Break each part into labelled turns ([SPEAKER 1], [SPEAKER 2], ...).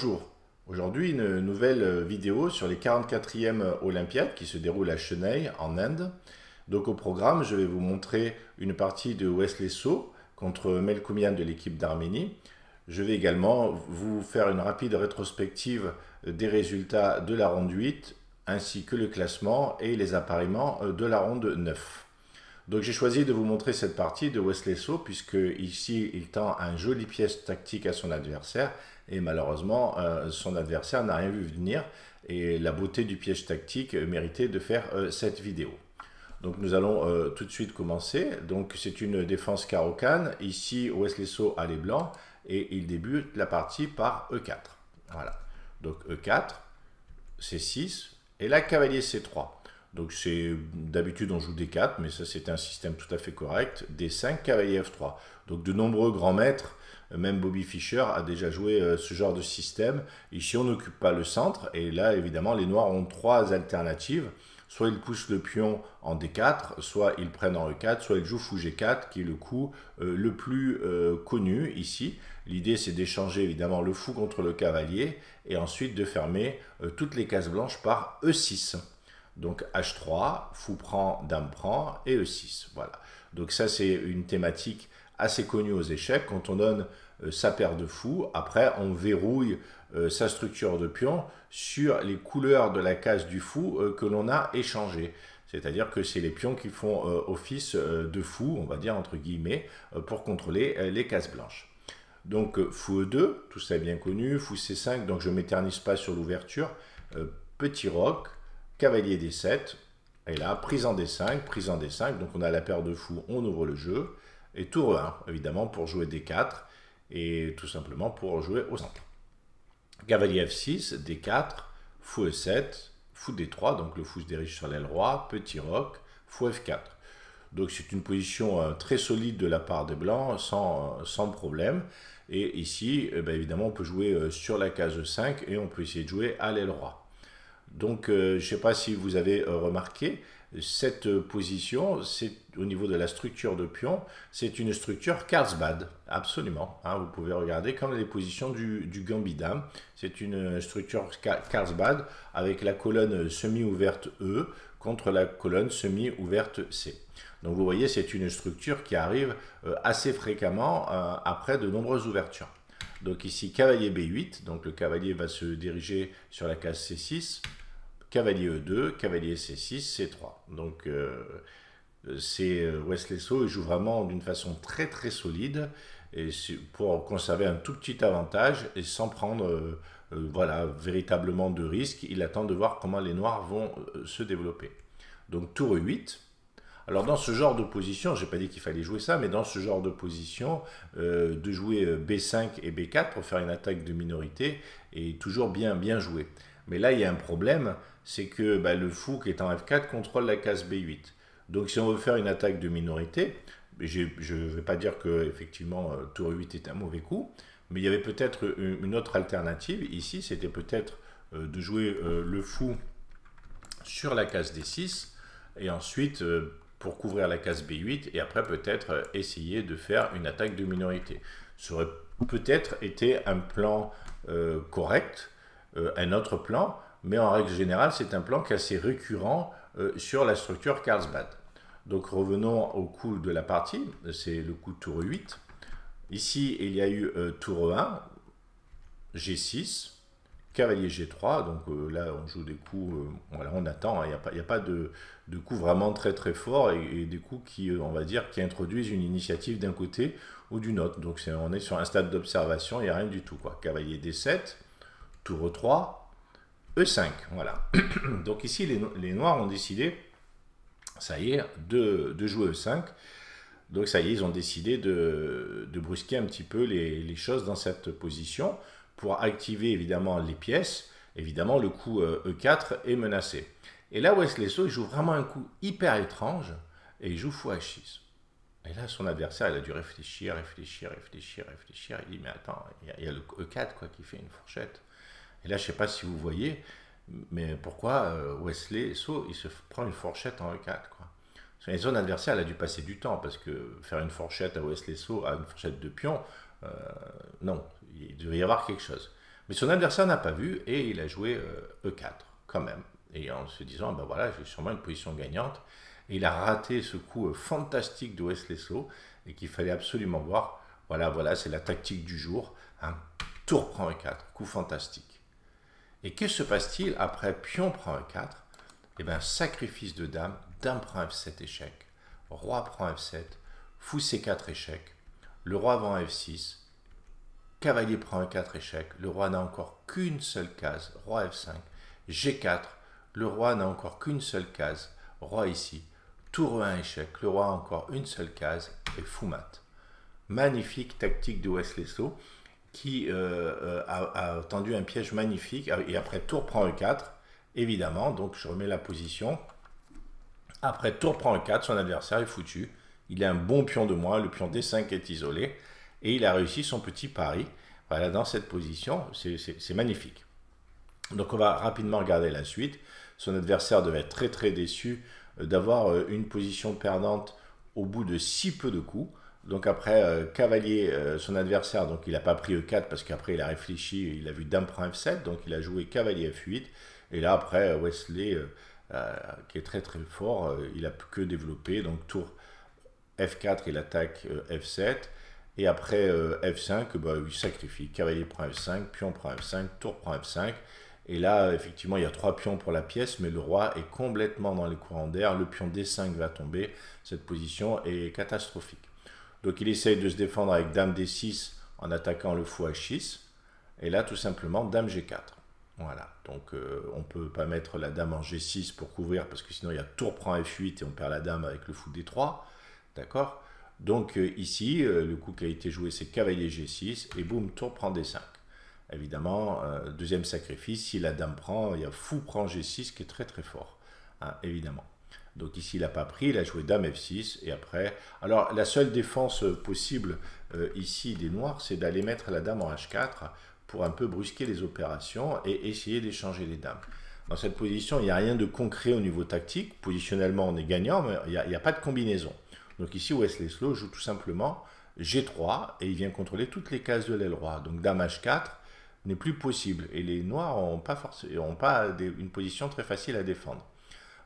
[SPEAKER 1] Bonjour, aujourd'hui une nouvelle vidéo sur les 44e Olympiades qui se déroulent à Chennai en Inde. Donc au programme, je vais vous montrer une partie de Wesley So contre Melkoumian de l'équipe d'Arménie. Je vais également vous faire une rapide rétrospective des résultats de la ronde 8 ainsi que le classement et les appareillements de la ronde 9. Donc j'ai choisi de vous montrer cette partie de Wesley So puisque ici il tend un joli pièce tactique à son adversaire et malheureusement, euh, son adversaire n'a rien vu venir. Et la beauté du piège tactique méritait de faire euh, cette vidéo. Donc nous allons euh, tout de suite commencer. Donc c'est une défense carocane. Ici, Wesley So à les blancs et il débute la partie par E4. Voilà. Donc E4, C6 et là cavalier C3. Donc c'est d'habitude on joue d 4, mais ça c'est un système tout à fait correct. d 5 cavalier F3. Donc de nombreux grands maîtres, même Bobby Fischer a déjà joué euh, ce genre de système. Ici on n'occupe pas le centre et là évidemment les noirs ont trois alternatives. Soit ils poussent le pion en D4, soit ils prennent en E4, soit ils jouent fou G4 qui est le coup euh, le plus euh, connu ici. L'idée c'est d'échanger évidemment le fou contre le cavalier et ensuite de fermer toutes les cases blanches par E6. Donc H3, fou prend, dame prend, et E6. Voilà. Donc ça, c'est une thématique assez connue aux échecs. Quand on donne euh, sa paire de fous, après, on verrouille euh, sa structure de pion sur les couleurs de la case du fou euh, que l'on a échangé. C'est-à-dire que c'est les pions qui font office de fou, on va dire entre guillemets, pour contrôler les cases blanches. Donc fou E2, tout ça est bien connu, fou C5, donc je ne m'éternise pas sur l'ouverture. petit roc, cavalier d7, et là, prise en d5, prise en d5, donc on a la paire de fous, on ouvre le jeu, et tour 1, évidemment, pour jouer d4, et tout simplement pour jouer au centre. Cavalier f6, d4, fou e7, fou d3, donc le fou se dirige sur l'aile roi, petit roc, fou f4. Donc c'est une position euh, très solide de la part des blancs, sans, euh, sans problème. Et ici, eh ben, évidemment, on peut jouer euh, sur la case 5 et on peut essayer de jouer à l'aile roi. Donc, euh, je ne sais pas si vous avez euh, remarqué, cette euh, position, c'est au niveau de la structure de pion, c'est une structure Carlsbad, absolument. Hein, vous pouvez regarder comme les positions du, du C'est une structure Carlsbad avec la colonne semi-ouverte E contre la colonne semi-ouverte C. Donc vous voyez, c'est une structure qui arrive assez fréquemment après de nombreuses ouvertures. Donc ici, cavalier B8, donc le cavalier va se diriger sur la case C6, cavalier E2, cavalier C6, C3. Donc euh, c'est euh, Wesley So, il joue vraiment d'une façon très très solide et pour conserver un tout petit avantage et sans prendre euh, voilà, véritablement de risques. Il attend de voir comment les noirs vont se développer. Donc tour 8. Alors dans ce genre de position, j'ai pas dit qu'il fallait jouer ça, mais dans ce genre de position, de jouer B5 et B4 pour faire une attaque de minorité est toujours bien bien joué. Mais là, il y a un problème, c'est que bah, le fou qui est en F4 contrôle la case B8. Donc si on veut faire une attaque de minorité, je ne vais pas dire que effectivement euh, tour 8 est un mauvais coup, mais il y avait peut-être une autre alternative. Ici, c'était peut-être euh, de jouer euh, le fou sur la case D6 et ensuite pour couvrir la case B8 et après peut-être essayer de faire une attaque de minorité. Ça aurait peut-être été un plan correct, un autre plan, mais en règle générale, c'est un plan qui est assez récurrent euh, sur la structure Carlsbad. Donc revenons au coup de la partie, c'est le coup tour 8. Ici, il y a eu euh, tour 1, G6, cavalier G3, donc euh, là on joue des coups, voilà, on attend, hein. il n'y a, pas, de, de coups vraiment très très forts et, des coups qui, on va dire, qui introduisent une initiative d'un côté ou d'une autre. Donc on est sur un stade d'observation, il n'y a rien du tout. Quoi. Cavalier D7, tour 3, E5, voilà. Donc ici, les, Noirs ont décidé, ça y est, de, de, jouer E5. Donc ça y est, ils ont décidé de, brusquer un petit peu les, choses dans cette position pour activer évidemment les pièces. Évidemment, le coup E4 euh, e est menacé. Et là, Wesley So, il joue vraiment un coup hyper étrange et il joue fou h 6 Et là, son adversaire, il a dû réfléchir, réfléchir, réfléchir, réfléchir. Il dit, mais attends, il y, y a le E4 quoi, qui fait une fourchette. Et là, je ne sais pas si vous voyez, mais pourquoi euh, Wesley So il se prend une fourchette en E4 quoi. adversaire les zones a dû passer du temps parce que faire une fourchette à Wesley saut à une fourchette de pion, euh, non, il devait y avoir quelque chose. Mais son adversaire n'a pas vu et il a joué E4 euh, e quand même. Et en se disant, ben voilà, j'ai sûrement une position gagnante. Et il a raté ce coup fantastique de Wesley saut et qu'il fallait absolument voir. Voilà, voilà, c'est la tactique du jour. Un Tour prend E4, coup fantastique. Et que se passe-t-il après pion prend e4 Eh bien, sacrifice de dame, dame prend f7 échec, roi prend f7, fou c4 échec, le roi vend f6, cavalier prend e4 échec, le roi n'a encore qu'une seule case, roi f5, g4, le roi n'a encore qu'une seule case, roi ici, tour e1 échec, le roi a encore une seule case et fou mat. Magnifique tactique de Wesley so qui euh, euh, a, tendu un piège magnifique. Et après, tour prend E4, évidemment. Donc, je remets la position. Après, tour prend E4, son adversaire est foutu. Il a un bon pion de moi. Le pion D5 est isolé. Et il a réussi son petit pari. Voilà, dans cette position, c'est magnifique. Donc, on va rapidement regarder la suite. Son adversaire devait être très, très déçu euh, d'avoir une position perdante au bout de si peu de coups. Donc après, euh, Cavalier, euh, son adversaire, donc il n'a pas pris E4 parce qu'après il a réfléchi, il a vu Dame prend F7, donc il a joué Cavalier F8. Et là après, euh, Wesley, qui est très très fort, il a que développé, donc tour F4, il attaque F7. Et après F5, bah, il sacrifie. Cavalier prend F5, pion prend F5, tour prend F5. Et là, effectivement, il y a trois pions pour la pièce, mais le roi est complètement dans les courants d'air. Le pion D5 va tomber. Cette position est catastrophique. Donc il essaye de se défendre avec Dame D6 en attaquant le fou H6. Et là, tout simplement, Dame G4. Voilà, donc euh, on ne peut pas mettre la dame en G6 pour couvrir, parce que sinon il y a tour prend F8 et on perd la dame avec le fou D3. D'accord Donc euh, ici, euh, le coup qui a été joué, c'est cavalier G6, et boum, tour prend D5. Évidemment, deuxième sacrifice, si la dame prend, il y a fou prend G6 qui est très très fort, hein, évidemment. Donc ici, il n'a pas pris, il a joué dame f6, et après... Alors, la seule défense possible euh, ici des noirs, c'est d'aller mettre la dame en h4 pour un peu brusquer les opérations et essayer d'échanger les dames. Dans cette position, il n'y a rien de concret au niveau tactique. Positionnellement, on est gagnant, mais il n'y a, pas de combinaison. Donc ici, Wesley Slow joue tout simplement G3, et il vient contrôler toutes les cases de l'aile roi. Donc dame h4 n'est plus possible, et les noirs n'ont pas, une position très facile à défendre.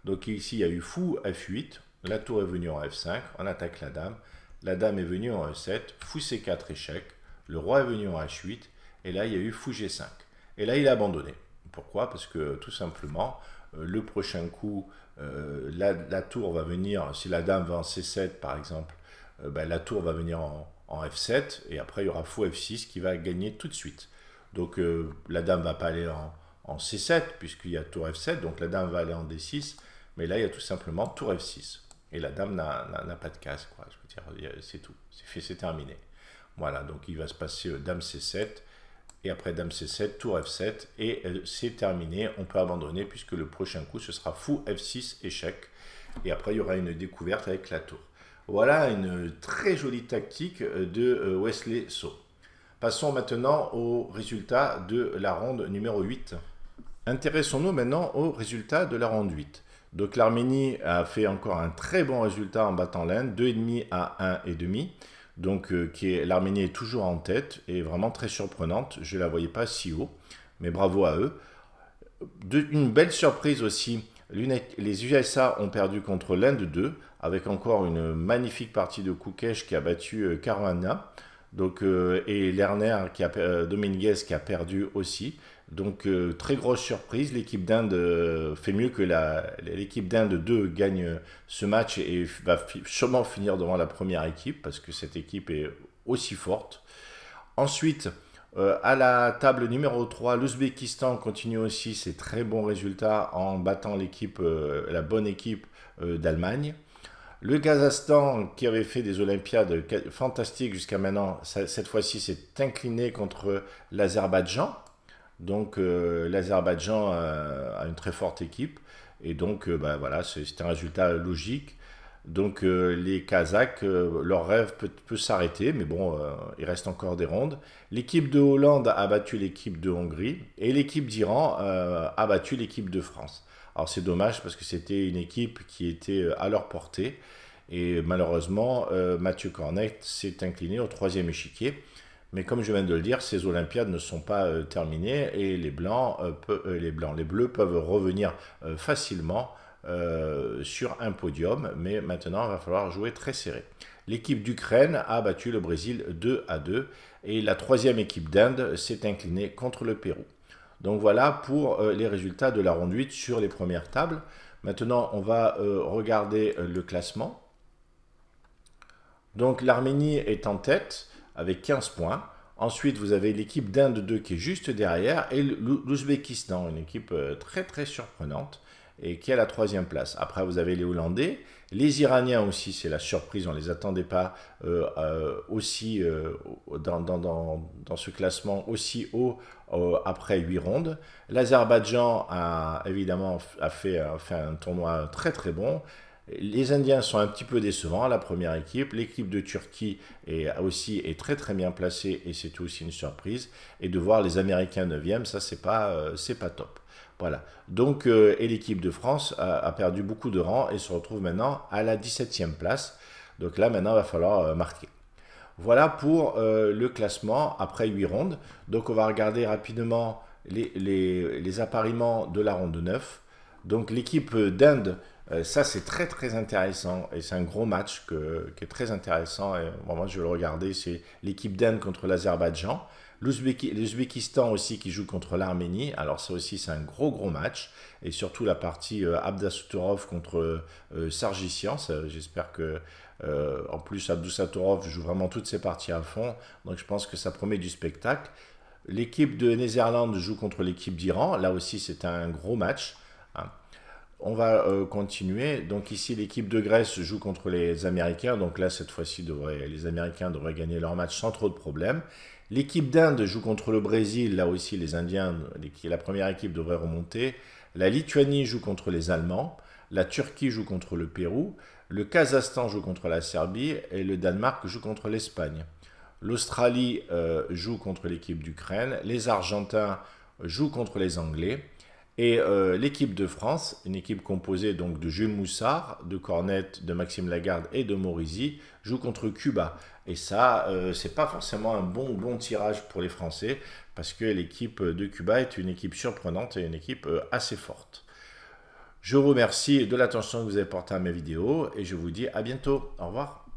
[SPEAKER 1] Donc ici, il y a eu fou F8, la tour est venue en F5, on attaque la dame, la dame est venue en E7, fou C4 échec, le roi est venu en H8, et là, il y a eu fou G5. Et là, il a abandonné. Pourquoi Parce que tout simplement, euh, le prochain coup, euh, la, la, tour va venir, si la dame va en C7 par exemple, euh, ben, la tour va venir en, F7 et après il y aura fou F6 qui va gagner tout de suite. Donc la dame va pas aller en C7 puisqu'il y a tour F7, donc la dame va aller en D6 mais là, il y a tout simplement tour F6. Et la dame n'a pas de case, quoi. Je c'est tout. C'est fait, c'est terminé. Voilà, donc il va se passer euh, dame C7, et après dame C7, tour F7, et euh, c'est terminé. On peut abandonner puisque le prochain coup, ce sera fou F6, échec. Et après, il y aura une découverte avec la tour. Voilà une très jolie tactique euh, de Wesley So. Passons maintenant au résultat de la ronde numéro 8. Intéressons-nous maintenant au résultat de la ronde 8. Donc l'Arménie a fait encore un très bon résultat en battant l'Inde, 2,5 à 1,5. Donc euh, l'Arménie est toujours en tête et vraiment très surprenante. Je ne la voyais pas si haut, mais bravo à eux. une belle surprise aussi, les USA ont perdu contre l'Inde 2, avec encore une magnifique partie de Koukesh qui a battu euh, Caruana. Euh, et Lerner, qui a, Dominguez qui a perdu aussi. Donc euh, très grosse surprise, l'équipe d'Inde euh, fait mieux que l'équipe d'Inde 2 gagne euh, ce match et va sûrement finir devant la première équipe parce que cette équipe est aussi forte. Ensuite, à la table numéro 3, l'Ouzbékistan continue aussi ses très bons résultats en battant la bonne équipe d'Allemagne. Le Kazakhstan, qui avait fait des Olympiades fantastiques jusqu'à maintenant, cette fois-ci s'est incliné contre l'Azerbaïdjan. Donc euh, l'Azerbaïdjan euh, a, une très forte équipe. Et donc, euh, bah, voilà, c'était un résultat logique. Donc les Kazakhs, leur rêve peut, s'arrêter, mais bon, il reste encore des rondes. L'équipe de Hollande a battu l'équipe de Hongrie et l'équipe d'Iran a battu l'équipe de France. Alors c'est dommage parce que c'était une équipe qui était à leur portée et malheureusement Mathieu Cornet s'est incliné au troisième échiquier. Mais comme je viens de le dire, ces Olympiades ne sont pas euh, terminées et les blancs, euh, euh, les blancs, les bleus peuvent revenir facilement sur un podium. Mais maintenant, il va falloir jouer très serré. L'équipe d'Ukraine a battu le Brésil 2 à 2 et la troisième équipe d'Inde s'est inclinée contre le Pérou. Donc voilà pour les résultats de la ronde 8 sur les premières tables. Maintenant, on va regarder le classement. Donc l'Arménie est en tête avec 15 points. Ensuite, vous avez l'équipe d'Inde 2 qui est juste derrière et l'Ouzbékistan, une équipe euh, très très surprenante et qui est à la troisième place. Après, vous avez les Hollandais, les Iraniens aussi, c'est la surprise, on ne les attendait pas euh, euh, aussi dans, ce classement aussi haut après 8 rondes. L'Azerbaïdjan a évidemment fait un tournoi très très bon. Les Indiens sont un petit peu décevants, la première équipe. L'équipe de Turquie est aussi est très très bien placée et c'est aussi une surprise. Et de voir les Américains 9e, ça c'est pas, euh, pas top. Voilà. Donc, euh, et l'équipe de France a, perdu beaucoup de rangs et se retrouve maintenant à la 17e place. Donc là, maintenant, il va falloir euh, marquer. Voilà pour le classement après 8 rondes. Donc, on va regarder rapidement les, les, les appariements de la ronde 9. Donc, l'équipe d'Inde euh, ça, c'est très très intéressant et c'est un gros match qui est très intéressant. Et, moi, je vais le regarder. C'est l'équipe d'Inde contre l'Azerbaïdjan. L'Ouzbékistan aussi qui joue contre l'Arménie. Alors, ça aussi, c'est un gros gros match. Et surtout la partie euh, contre euh, Sargissian. J'espère que. Euh, en plus, Abdusaturov joue vraiment toutes ses parties à fond. Donc, je pense que ça promet du spectacle. L'équipe de Néerlande joue contre l'équipe d'Iran. Là aussi, c'est un gros match. On va euh, continuer. Donc ici, l'équipe de Grèce joue contre les Américains. Donc là, cette fois-ci, les Américains devraient gagner leur match sans trop de problèmes. L'équipe d'Inde joue contre le Brésil. Là aussi, les Indiens, la première équipe devrait remonter. La Lituanie joue contre les Allemands. La Turquie joue contre le Pérou. Le Kazakhstan joue contre la Serbie. Et le Danemark joue contre l'Espagne. L'Australie euh, joue contre l'équipe d'Ukraine. Les Argentins jouent contre les Anglais. Et euh, l'équipe de France, une équipe composée donc de Jules Moussard, de Cornette, de Maxime Lagarde et de Maurizi, joue contre Cuba. Et ça, ce euh, c'est pas forcément un bon bon tirage pour les Français parce que l'équipe de Cuba est une équipe surprenante et une équipe euh, assez forte. Je vous remercie de l'attention que vous avez portée à mes vidéos et je vous dis à bientôt. Au revoir.